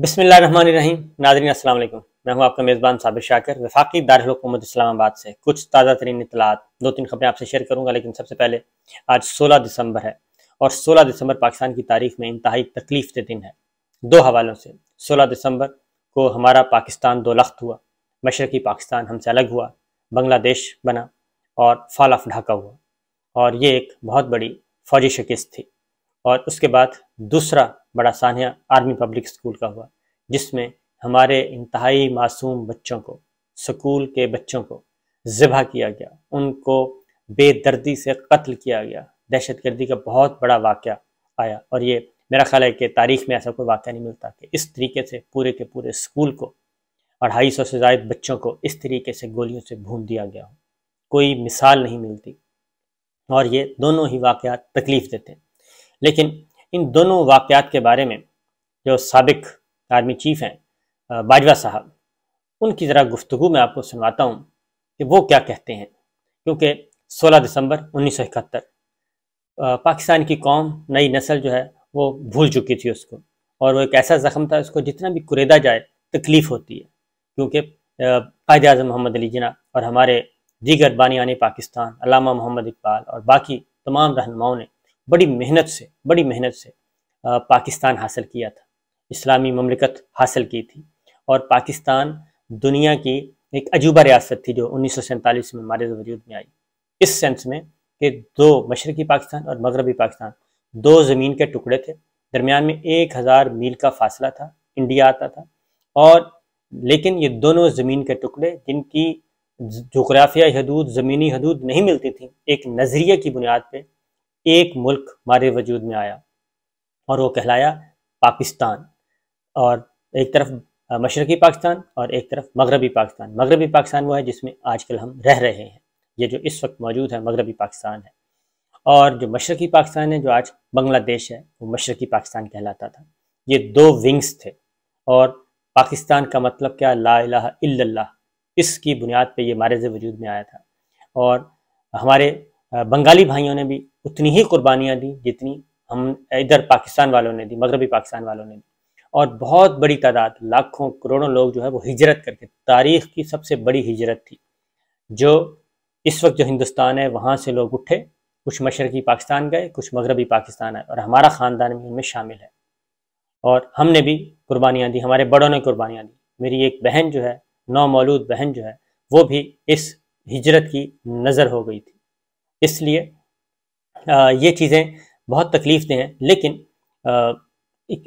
बसमिल रहीम नाजरीन अस्सलाम मैं हूं आपका मेज़बान साबिर शाकर वफाकी दारकूमत इस्लामाबाद से कुछ ताज़ा तरीन इतलात दो तीन खबरें आपसे शेयर करूंगा लेकिन सबसे पहले आज 16 दिसंबर है और 16 दिसंबर पाकिस्तान की तारीख में इंतहाई तकलीफ के दिन है दो हवालों से 16 दिसंबर को हमारा पाकिस्तान दो लख्त हुआ मशरकी पाकिस्तान हमसे अलग हुआ बांग्लादेश बना और फॉल ऑफ ढाका हुआ और ये एक बहुत बड़ी फौजी शिकस्त थी और उसके बाद दूसरा बड़ा सानिया आर्मी पब्लिक स्कूल का हुआ जिसमें हमारे इंतहाई मासूम बच्चों को स्कूल के बच्चों को ज़िबा किया गया उनको बेदर्दी से कत्ल किया गया दहशत गर्दी का बहुत बड़ा वाक़ आया और ये मेरा ख्याल है कि तारीख में ऐसा कोई वाक़ नहीं मिलता कि इस तरीके से पूरे के पूरे स्कूल को अढ़ाई सौ से ज़ायद बच्चों को इस तरीके से गोलियों से भून दिया गया हो कोई मिसाल नहीं मिलती और ये दोनों ही वाक़ तकलीफ़ देते हैं लेकिन इन दोनों वाक़ात के बारे में जो सबक आर्मी चीफ हैं बाजवा साहब उनकी ज़रा गुफ्तु में आपको सुनवाता हूँ कि वो क्या कहते हैं क्योंकि 16 दिसंबर उन्नीस पाकिस्तान की कौम नई नस्ल जो है वो भूल चुकी थी उसको और वो एक ऐसा ज़ख़म था उसको जितना भी कुरेदा जाए तकलीफ़ होती है क्योंकि कायद अजम मोहम्मद अली जना और हमारे दीगर बानियान पाकिस्तान अलामा मोहम्मद इकबाल और बाकी तमाम रहनुमाओं ने बड़ी मेहनत से बड़ी मेहनत से पाकिस्तान हासिल किया था इस्लामी ममलिकत हासिल की थी और पाकिस्तान दुनिया की एक अजूबा रियासत थी जो उन्नीस में मारे वजूद में आई इस सेंस में कि दो मशरकी पाकिस्तान और मगरबी पाकिस्तान दो ज़मीन के टुकड़े थे दरमियान में एक हज़ार मील का फासला था इंडिया आता था और लेकिन ये दोनों ज़मीन के टुकड़े जिनकी जोग्राफियाई हदूद ज़मीनी हदूद नहीं मिलती थी एक नज़रिए की बुनियाद पर एक मुल्क हमारे वजूद में आया और वो कहलाया पाकिस्तान और एक तरफ मशरक़ी पाकिस्तान और एक तरफ मगरबी पाकिस्तान मगरबी पाकिस्तान वो है जिसमें आजकल हम रह रहे हैं ये जो इस वक्त मौजूद है मगरबी पाकिस्तान है और जो मशरक़ी पाकिस्तान है जो आज बांग्लादेश है वो मशरक़ी पाकिस्तान कहलाता था ये दो विंग्स थे और पाकिस्तान का मतलब क्या ला इल्लल्लाह इसकी बुनियाद पे ये मारज वजूद में आया था और हमारे बंगाली भाइयों ने भी उतनी ही कुर्बानियाँ दी जितनी हम इधर पाकिस्तान वालों ने दी मगरबी पाकिस्तान वालों ने दी और बहुत बड़ी तादाद लाखों करोड़ों लोग जो है वो हिजरत करके तारीख की सबसे बड़ी हिजरत थी जो इस वक्त जो हिंदुस्तान है वहाँ से लोग उठे कुछ मशरकी पाकिस्तान गए कुछ मगरबी पाकिस्तान आए और हमारा ख़ानदान भी उनमें शामिल है और हमने भी कुर्बानियाँ दी हमारे बड़ों ने कुर्बानियाँ दी मेरी एक बहन जो है नौ मौलूद बहन जो है वो भी इस हिजरत की नज़र हो गई थी इसलिए ये चीज़ें बहुत तकलीफ दें हैं लेकिन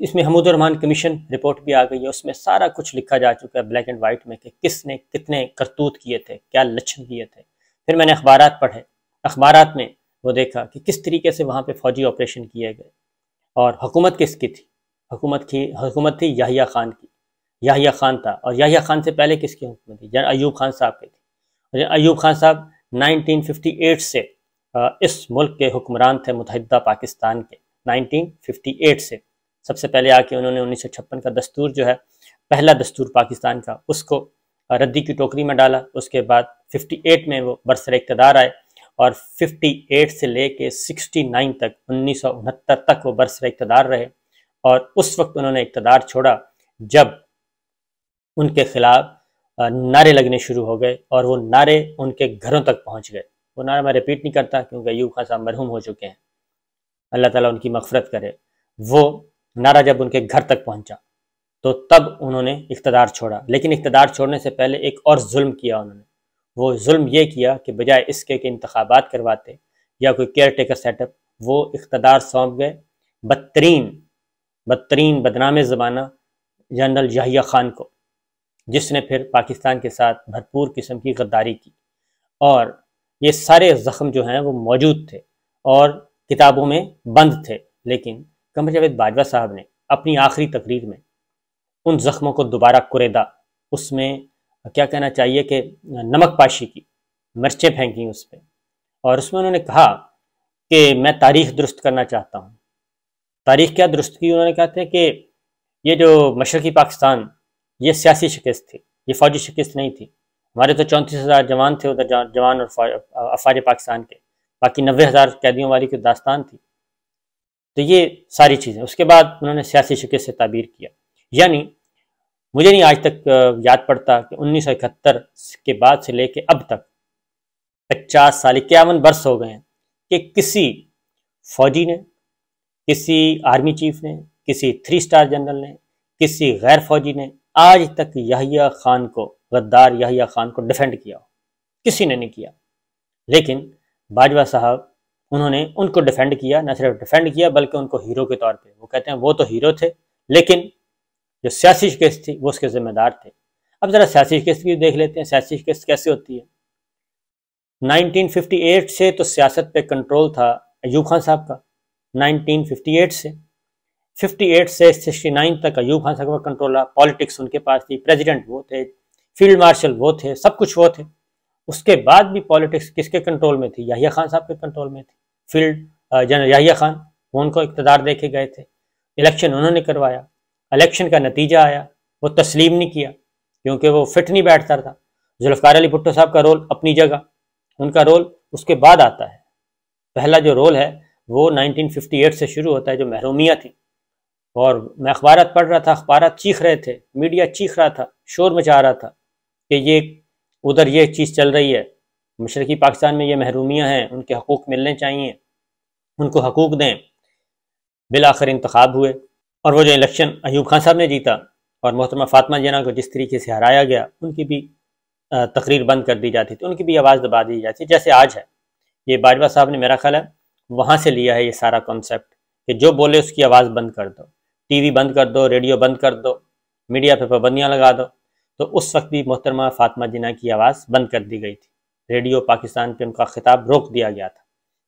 इसमें हमूदरमान कमीशन रिपोर्ट भी आ गई है उसमें सारा कुछ लिखा जा चुका है ब्लैक एंड वाइट में कि किसने कितने करतूत किए थे क्या लक्षण किए थे फिर मैंने अखबार पढ़े अखबार में वो देखा कि किस तरीके से वहाँ पर फौजी ऑपरेशन किए गए और हुकूमत किसकी थी हुकूमत की हुकूमत थी याहिया खान की याहिया खान था और याहिया खान से पहले किसकी हुकूमत थी जन अयूब खान साहब की थी और अयूब खान साहब 1958 से इस मुल्क के हुक्मरान थे मुतहदा पाकिस्तान के 1958 से सबसे पहले आके उन्होंने उन्नीस का दस्तूर जो है पहला दस्तूर पाकिस्तान का उसको रद्दी की टोकरी में डाला उसके बाद 58 में वो बरसर इकतदार आए और 58 से ले कर सिक्सटी तक उन्नीस तक वो बरसर इकतदार रहे और उस वक्त उन्होंने इकतदार छोड़ा जब उनके खिलाफ नारे लगने शुरू हो गए और वो नारे उनके घरों तक पहुंच गए वो नारा मैं रिपीट नहीं करता क्योंकि अयूब खास साहब मरहूम हो चुके हैं अल्लाह ताला उनकी मफफरत करे वो नारा जब उनके घर तक पहुंचा तो तब उन्होंने इकतदार छोड़ा लेकिन इकतदार छोड़ने से पहले एक और जुल्म किया उन्होंने वो जुल्म ये किया कि बजाय इसके कि इंतबात करवाते या कोई केयर टेकर सेटअप वो इकतदार सौंप गए बदतरीन बदतरीन बदनाम ज़माना जनरल जहिया खान को जिसने फिर पाकिस्तान के साथ भरपूर किस्म की गद्दारी की और ये सारे ज़ख्म जो हैं वो मौजूद थे और किताबों में बंद थे लेकिन कमर जावेद बाजवा साहब ने अपनी आखिरी तकरीर में उन ज़ख्मों को दोबारा कुरेदा उसमें क्या कहना चाहिए कि नमक पाशी की मिर्चें फेंकी उस पर और उसमें उन्होंने कहा कि मैं तारीख दुरुस्त करना चाहता हूँ तारीख क्या दुरुस्त की उन्होंने कहा था कि ये जो मशरक़ी पाकिस्तान ये सियासी शिकस्त थी ये फ़ौजी शिकस्त नहीं थी हमारे तो चौंतीस हज़ार जवान थे उधर जवान और अफवाज पाकिस्तान के बाकी नबे हज़ार कैदियों वाली की दास्तान थी तो ये सारी चीज़ें उसके बाद उन्होंने सियासी शिकस्त से ताबीर किया यानी मुझे नहीं आज तक याद पड़ता कि उन्नीस सौ इकहत्तर के बाद से लेके अब तक पचास साल इक्यावन वर्ष हो गए हैं कि किसी फौजी ने किसी आर्मी चीफ ने किसी थ्री स्टार जनरल ने किसी गैर फौजी ने आज तक यहिया खान को गद्दार याहिया खान को डिफेंड किया किसी ने नहीं किया लेकिन बाजवा साहब उन्होंने उनको डिफेंड किया न सिर्फ डिफेंड किया बल्कि उनको हीरो के तौर पे वो कहते हैं वो तो हीरो थे लेकिन जो सियासी शिकस्त थी वो उसके जिम्मेदार थे अब ज़रा सियासी शिकस्त भी देख लेते हैं सियासी शिकस्त कैसे होती है 1958 से तो सियासत पे कंट्रोल था अयूब खान साहब का 1958 से 58 से 69 तक अयूब खान साहब का कंट्रोल रहा पॉलिटिक्स उनके पास थी प्रेजिडेंट वो थे फील्ड मार्शल वो थे सब कुछ वो थे उसके बाद भी पॉलिटिक्स किसके कंट्रोल में थी याहिया खान साहब के कंट्रोल में थी फील्ड जनरल याहिया खान वो उनको इकतदार देखे गए थे इलेक्शन उन्होंने करवाया इलेक्शन का नतीजा आया वो तस्लीम नहीं किया क्योंकि वो फिट नहीं बैठता था जुल्फकार अली भुट्टो साहब का रोल अपनी जगह उनका रोल उसके बाद आता है पहला जो रोल है वो 1958 से शुरू होता है जो महरूमिया थी और मैं अखबार पढ़ रहा था अखबार चीख रहे थे मीडिया चीख रहा था शोर मचा रहा था कि ये उधर ये चीज़ चल रही है मशरक़ी पाकिस्तान में ये महरूमियाँ हैं उनके हकूक़ मिलने चाहिए उनको हकूक़ दें बिल आखिर इंतखब हुए और वह जो इलेक्शन अयूब खान साहब ने जीता और मोहतरमा फातमा जना को जिस तरीके से हराया गया उनकी भी तकरीर बंद कर दी जाती थी उनकी भी आवाज़ दबा दी जाती जैसे आज है ये बाजवा साहब ने मेरा ख्याल है वहाँ से लिया है ये सारा कॉन्सेप्ट कि जो बोले उसकी आवाज़ बंद कर दो टीवी बंद कर दो रेडियो बंद कर दो मीडिया पे पाबंदियाँ लगा दो तो उस वक्त भी मोहतरमा फातमा जिना की आवाज़ बंद कर दी गई थी रेडियो पाकिस्तान पर उनका खिताब रोक दिया गया था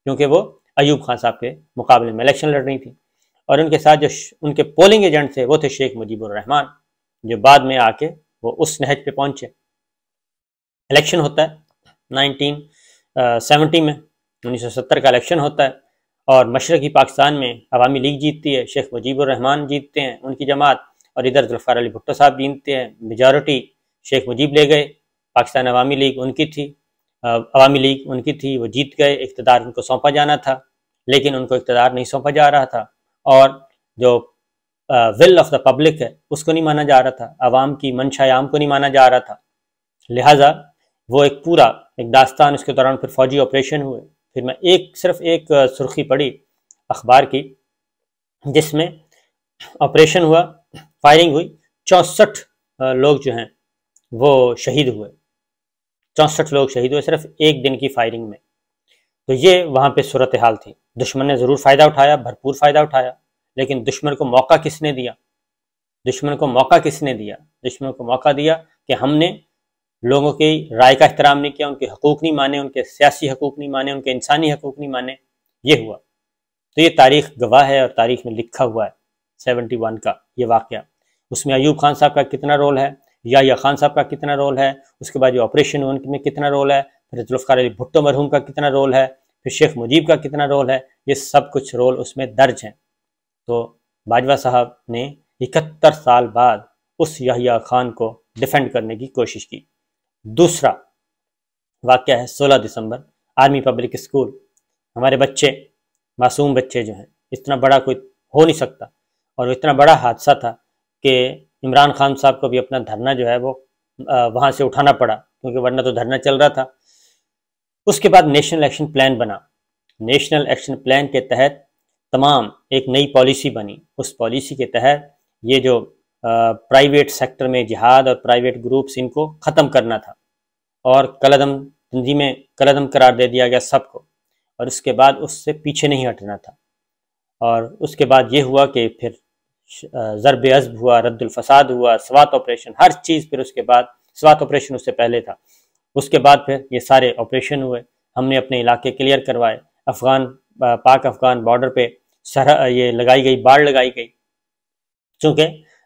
क्योंकि वो अयूब खान साहब के मुकाबले में इलेक्शन लड़ रही थी और उनके साथ जो उनके पोलिंग एजेंट थे वो थे शेख मुजीबुररहमान जो बाद में आके वो उस नहज पे पहुंचे इलेक्शन होता है नाइनटीन सेवेंटी में 1970 का इलेक्शन होता है और मशरकी पाकिस्तान में अवामी लीग जीतती है शेख मुजीबरहमान जीतते हैं उनकी जमात और इधर जुल्फ़ार अली भुट्टो साहब जीतते हैं मेजॉरिटी शेख मुजीब ले गए पाकिस्तान अवामी लीग उनकी थी अवामी लीग उनकी थी वो जीत गए इकतदार उनको सौंपा जाना था लेकिन उनको इकतदार नहीं सौंपा जा रहा था और जो विल ऑफ द पब्लिक है उसको नहीं माना जा रहा था अवाम की मंशायाम को नहीं माना जा रहा था लिहाजा वो एक पूरा एक दास्तान उसके दौरान फिर फौजी ऑपरेशन हुए फिर मैं एक सिर्फ एक सुर्खी पड़ी अखबार की जिसमें ऑपरेशन हुआ फायरिंग हुई चौंसठ लोग जो हैं वो शहीद हुए चौंसठ लोग शहीद हुए सिर्फ एक दिन की फायरिंग में तो ये वहाँ पे सूरत हाल थी दुश्मन ने ज़रूर फ़ायदा उठाया भरपूर फ़ायदा उठाया लेकिन दुश्मन को मौका किसने दिया दुश्मन को मौका किसने दिया दुश्मन को मौका दिया कि हमने लोगों की राय का एहतराम नहीं किया उनके हकूक़ नहीं माने उनके सियासी हकूक़ नहीं माने उनके इंसानी हकूक़ नहीं माने ये हुआ तो ये तारीख गवाह है और तारीख में लिखा हुआ है सेवेंटी वन का ये वाक़ उसमें अयूब खान साहब का कितना रोल है या, या खान साहब का कितना रोल है उसके बाद जो ऑपरेशन में कितना रोल है फिर जुल्फ़ार अली भुट्टो मरहूम का कितना रोल है फिर शेख मुजीब का कितना रोल है ये सब कुछ रोल उसमें दर्ज हैं तो बाजवा साहब ने इकहत्तर साल बाद उस यहिया खान को डिफेंड करने की कोशिश की दूसरा वाक़ है 16 दिसंबर आर्मी पब्लिक स्कूल हमारे बच्चे मासूम बच्चे जो हैं इतना बड़ा कोई हो नहीं सकता और इतना बड़ा हादसा था कि इमरान खान साहब को भी अपना धरना जो है वो वहाँ से उठाना पड़ा क्योंकि वरना तो धरना चल रहा था उसके बाद नेशनल एक्शन प्लान बना नेशनल एक्शन प्लान के तहत तमाम एक नई पॉलिसी बनी उस पॉलिसी के तहत ये जो प्राइवेट सेक्टर में जिहाद और प्राइवेट ग्रुप्स इनको ख़त्म करना था और कलदम में कलदम करार दे दिया गया सबको और उसके बाद उससे पीछे नहीं हटना था और उसके बाद ये हुआ कि फिर ज़रब अज़ब हुआ रद्दुलफसाद हुआ स्वात ऑपरेशन हर चीज़ फिर उसके बाद स्वात ऑपरेशन उससे पहले था उसके बाद फिर ये सारे ऑपरेशन हुए हमने अपने इलाके क्लियर करवाए अफगान पाक अफगान बॉर्डर पे सर ये लगाई गई बाढ़ लगाई गई चूँकि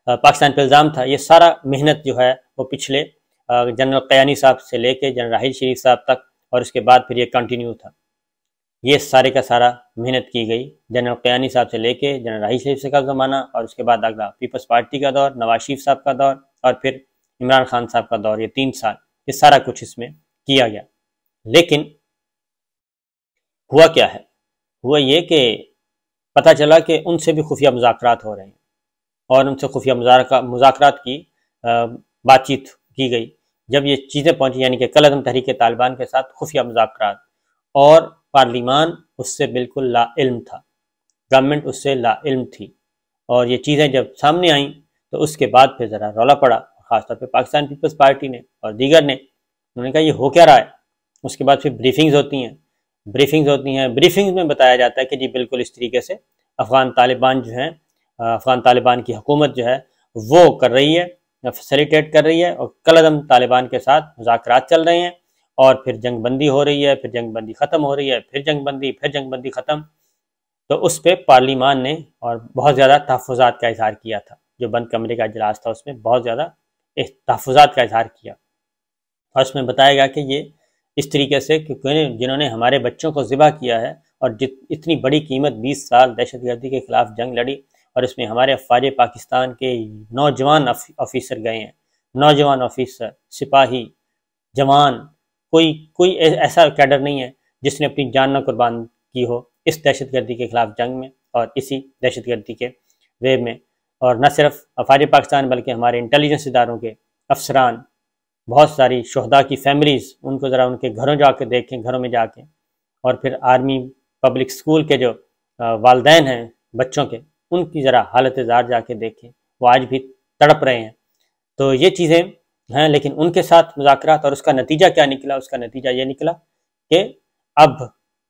पाकिस्तान पर इल्ज़ाम था ये सारा मेहनत जो है वो पिछले जनरल कयानी साहब से लेके जनरल राहिल शरीफ साहब तक और उसके बाद फिर ये कंटिन्यू था ये सारे का सारा मेहनत की गई जनरल कयानी साहब से लेके जनरल राही शरीफ का ज़माना और उसके बाद अगला पीपल्स पार्टी का दौर नवाज शरीफ साहब का दौर और फिर इमरान खान साहब का दौर ये तीन साल ये सारा कुछ इसमें किया गया लेकिन हुआ क्या है हुआ ये कि पता चला कि उनसे भी खुफिया मुजाकर हो रहे हैं और उनसे खुफिया मुजाकर की बातचीत की गई जब ये चीज़ें पहुंची यानी कि कल तहरीक तालिबान के साथ खुफिया मुजाकर और पार्लीमान उससे बिल्कुल ला इल्म था गवर्नमेंट उससे ला इल्म थी और ये चीज़ें जब सामने आईं तो उसके बाद फिर ज़रा रौला पड़ा ख़ासतौर पर पाकिस्तान पीपल्स पार्टी ने और दीगर ने उन्होंने कहा ये हो क्या रहा है उसके बाद फिर ब्रीफिंग्स होती हैं ब्रीफिंग्स होती हैं ब्रीफिंग्स में बताया जाता है कि जी बिल्कुल इस तरीके से अफ़गान तालिबान जो हैं अफ़गान तालिबान की हुकूमत जो है वो कर रही है फैसिलिटेट कर रही है और कलदम तालिबान के साथ मुजाकर चल रहे हैं और फिर जंग बंदी हो रही है फिर जंग बंदी ख़त्म हो रही है फिर जंग बंदी फिर जंग बंदी ख़त्म तो उस पर पार्लिमान ने और बहुत ज़्यादा तहफ़ात का इजहार किया था जो बंद कमरे का इजलास था उसमें बहुत ज़्यादा तहफ़ात का इजहार किया और उसमें बताया गया कि ये इस तरीके से क्योंकि जिन्होंने हमारे बच्चों को ज़िबा किया है और जित इतनी बड़ी कीमत 20 साल दहशत गर्दी के ख़िलाफ़ जंग लड़ी और इसमें हमारे अफवाज पाकिस्तान के नौजवान ऑफिसर गए हैं नौजवान ऑफिसर सिपाही जवान कोई कोई ऐसा कैडर नहीं है जिसने अपनी जान ना कुर्बान की हो इस दहशतगर्दी के खिलाफ जंग में और इसी दहशतगर्दी के वे में और न सिर्फ अफाज पाकिस्तान बल्कि हमारे इंटेलिजेंस इदारों के अफसरान बहुत सारी शहदा की फैमिलीज़ उनको ज़रा उनके घरों कर देखें घरों में जाके और फिर आर्मी पब्लिक स्कूल के जो वालदेन हैं बच्चों के उनकी ज़रा हालत जार जाके देखें वो आज भी तड़प रहे हैं तो ये चीज़ें हैं लेकिन उनके साथ मुजाकर और उसका नतीजा क्या निकला उसका नतीजा ये निकला कि अब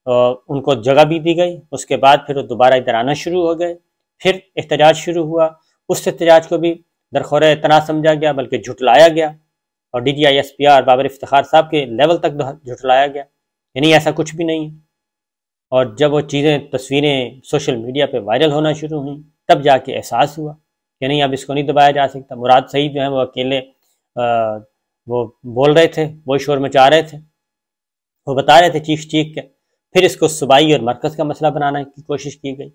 उनको जगह भी दी गई उसके बाद फिर वो दोबारा इधर आना शुरू हो गए फिर एहतजाज शुरू हुआ उस एहतजाज को भी दरखोर इतना समझा गया बल्कि झुटलाया गया और D G I S P R Babar Iftikhar साहब के लेवल तक झुटलाया गया यानी ऐसा कुछ भी नहीं है और जब वो चीज़ें तस्वीरें सोशल मीडिया पे वायरल होना शुरू हुई तब जाके एहसास हुआ कि नहीं अब इसको नहीं दबाया जा सकता मुराद सही जो है वो अकेले वो बोल रहे थे वो शोर मचा रहे थे वो बता रहे थे चीख चीख के फिर इसको सुबाई और मरकज़ का मसला बनाने की कोशिश की गई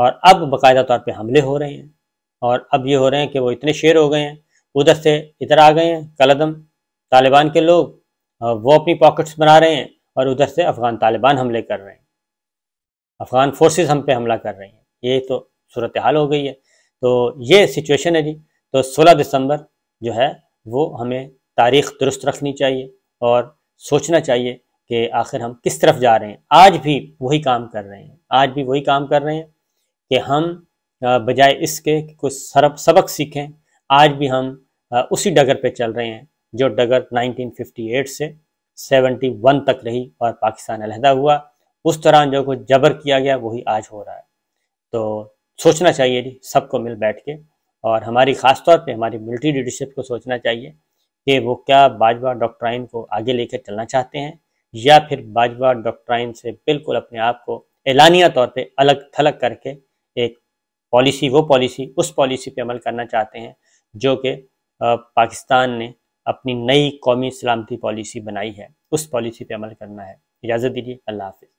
और अब बाकायदा तौर पे हमले हो रहे हैं और अब ये हो रहे हैं कि वो इतने शेर हो गए हैं उधर से इधर आ गए हैं कलदम तालिबान के लोग वो अपनी पॉकेट्स बना रहे हैं और उधर से अफ़गान तालिबान हमले कर रहे हैं अफ़गान फोर्सेस हम पे हमला कर रहे हैं ये तो सूरत हाल हो गई है तो ये सिचुएशन है जी तो सोलह दिसंबर जो है वो हमें तारीख दुरुस्त रखनी चाहिए और सोचना चाहिए कि आखिर हम किस तरफ जा रहे हैं आज भी वही काम कर रहे हैं आज भी वही काम कर रहे हैं कि हम बजाय इसके कुछ सरब सबक सीखें आज भी हम उसी डगर पे चल रहे हैं जो डगर 1958 से 71 तक रही और पाकिस्तान अलहदा हुआ उस दौरान जो कुछ जबर किया गया वही आज हो रहा है तो सोचना चाहिए जी सबको मिल बैठ के और हमारी ख़ासतौर पे हमारी मिलिट्री लीडरशिप को सोचना चाहिए कि वो क्या बाजवा डॉक्ट्राइन को आगे लेकर चलना चाहते हैं या फिर बाजवा डॉक्ट्राइन से बिल्कुल अपने आप को एलानिया तौर पर अलग थलग करके एक पॉलिसी वो पॉलिसी उस पॉलिसी पर अमल करना चाहते हैं जो कि पाकिस्तान ने अपनी नई कौमी सलामती पॉलिसी बनाई है उस पॉलिसी पे अमल करना है इजाज़त दीजिए अल्लाह हाफिज़